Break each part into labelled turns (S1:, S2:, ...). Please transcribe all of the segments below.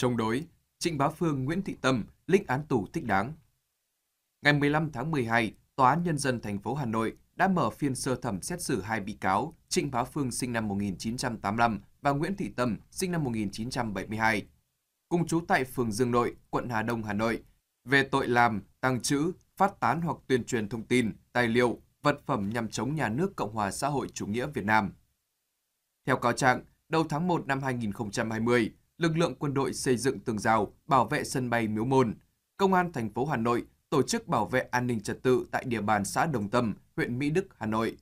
S1: Chống đối, Trịnh Bá Phương, Nguyễn Thị Tâm lĩnh án tù thích đáng. Ngày 15 tháng 12, Tòa án Nhân dân thành phố Hà Nội đã mở phiên sơ thẩm xét xử hai bị cáo Trịnh Bá Phương sinh năm 1985 và Nguyễn Thị Tâm sinh năm 1972, cùng trú tại phường Dương Nội, quận Hà Đông, Hà Nội, về tội làm, tăng trữ, phát tán hoặc tuyên truyền thông tin, tài liệu, vật phẩm nhằm chống nhà nước Cộng hòa xã hội chủ nghĩa Việt Nam. Theo cáo trạng, đầu tháng 1 năm 2020, lực lượng quân đội xây dựng tường rào bảo vệ sân bay Miếu Môn. Công an thành phố Hà Nội tổ chức bảo vệ an ninh trật tự tại địa bàn xã Đồng Tâm, huyện Mỹ Đức, Hà Nội.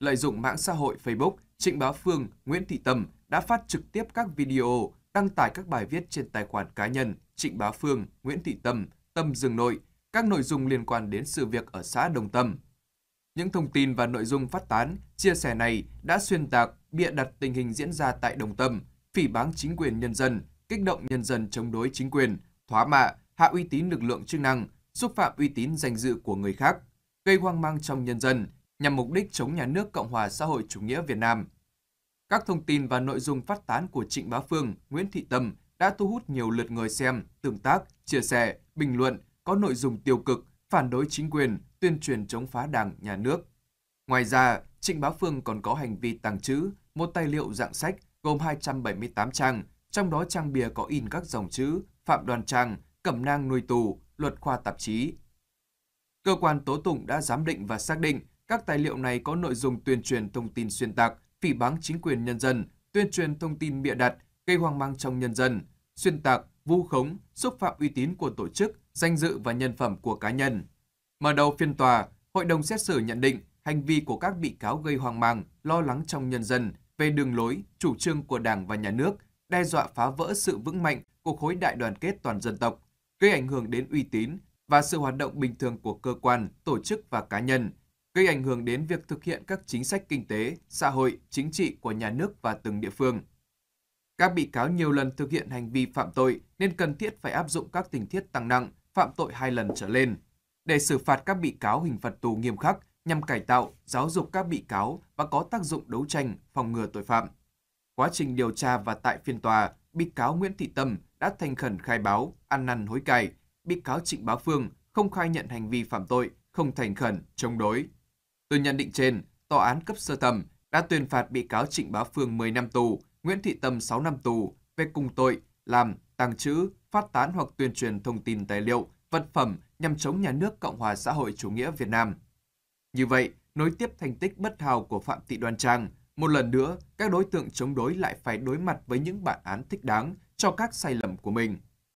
S1: Lợi dụng mạng xã hội Facebook, Trịnh Bá Phương, Nguyễn Thị Tâm đã phát trực tiếp các video, đăng tải các bài viết trên tài khoản cá nhân Trịnh Bá Phương, Nguyễn Thị Tâm, Tâm Dương Nội, các nội dung liên quan đến sự việc ở xã Đồng Tâm. Những thông tin và nội dung phát tán, chia sẻ này đã xuyên tạc, bịa đặt tình hình diễn ra tại Đồng Tâm, phỉ báng chính quyền nhân dân, kích động nhân dân chống đối chính quyền, thóa mạ, hạ uy tín lực lượng chức năng, xúc phạm uy tín danh dự của người khác, gây hoang mang trong nhân dân nhằm mục đích chống nhà nước Cộng hòa xã hội chủ nghĩa Việt Nam. Các thông tin và nội dung phát tán của Trịnh Bá Phương, Nguyễn Thị Tâm đã thu hút nhiều lượt người xem, tương tác, chia sẻ, bình luận có nội dung tiêu cực, phản đối chính quyền, tuyên truyền chống phá Đảng, nhà nước. Ngoài ra, Trịnh Bá Phương còn có hành vi tàng trữ một tài liệu dạng sách gồm 278 trang, trong đó trang bìa có in các dòng chữ Phạm Đoàn Trang, Cẩm nang nuôi tù, luật khoa tạp chí. Cơ quan tố tụng đã giám định và xác định các tài liệu này có nội dung tuyên truyền thông tin xuyên tạc, phỉ báng chính quyền nhân dân, tuyên truyền thông tin bịa đặt, gây hoang mang trong nhân dân, xuyên tạc, vu khống, xúc phạm uy tín của tổ chức, danh dự và nhân phẩm của cá nhân. Mở đầu phiên tòa, hội đồng xét xử nhận định hành vi của các bị cáo gây hoang mang, lo lắng trong nhân dân, về đường lối, chủ trương của Đảng và Nhà nước, đe dọa phá vỡ sự vững mạnh của khối đại đoàn kết toàn dân tộc, gây ảnh hưởng đến uy tín và sự hoạt động bình thường của cơ quan, tổ chức và cá nhân, gây ảnh hưởng đến việc thực hiện các chính sách kinh tế, xã hội, chính trị của nhà nước và từng địa phương. Các bị cáo nhiều lần thực hiện hành vi phạm tội nên cần thiết phải áp dụng các tình tiết tăng nặng, phạm tội hai lần trở lên để xử phạt các bị cáo hình phạt tù nghiêm khắc nhằm cải tạo, giáo dục các bị cáo và có tác dụng đấu tranh, phòng ngừa tội phạm. Quá trình điều tra và tại phiên tòa, bị cáo Nguyễn Thị Tâm đã thành khẩn khai báo, ăn năn hối cải. Bị cáo Trịnh Bá Phương không khai nhận hành vi phạm tội, không thành khẩn, chống đối. Từ nhận định trên, tòa án cấp sơ thẩm đã tuyên phạt bị cáo Trịnh Bá Phương 10 năm tù, Nguyễn Thị Tâm 6 năm tù về cùng tội làm, tàng trữ, phát tán hoặc tuyên truyền thông tin tài liệu, vật phẩm nhằm chống nhà nước Cộng hòa xã hội chủ nghĩa Việt Nam. Như vậy, nối tiếp thành tích bất hào của Phạm Thị Đoan Trang, một lần nữa, các đối tượng chống đối lại phải đối mặt với những bản án thích đáng cho các sai lầm của mình.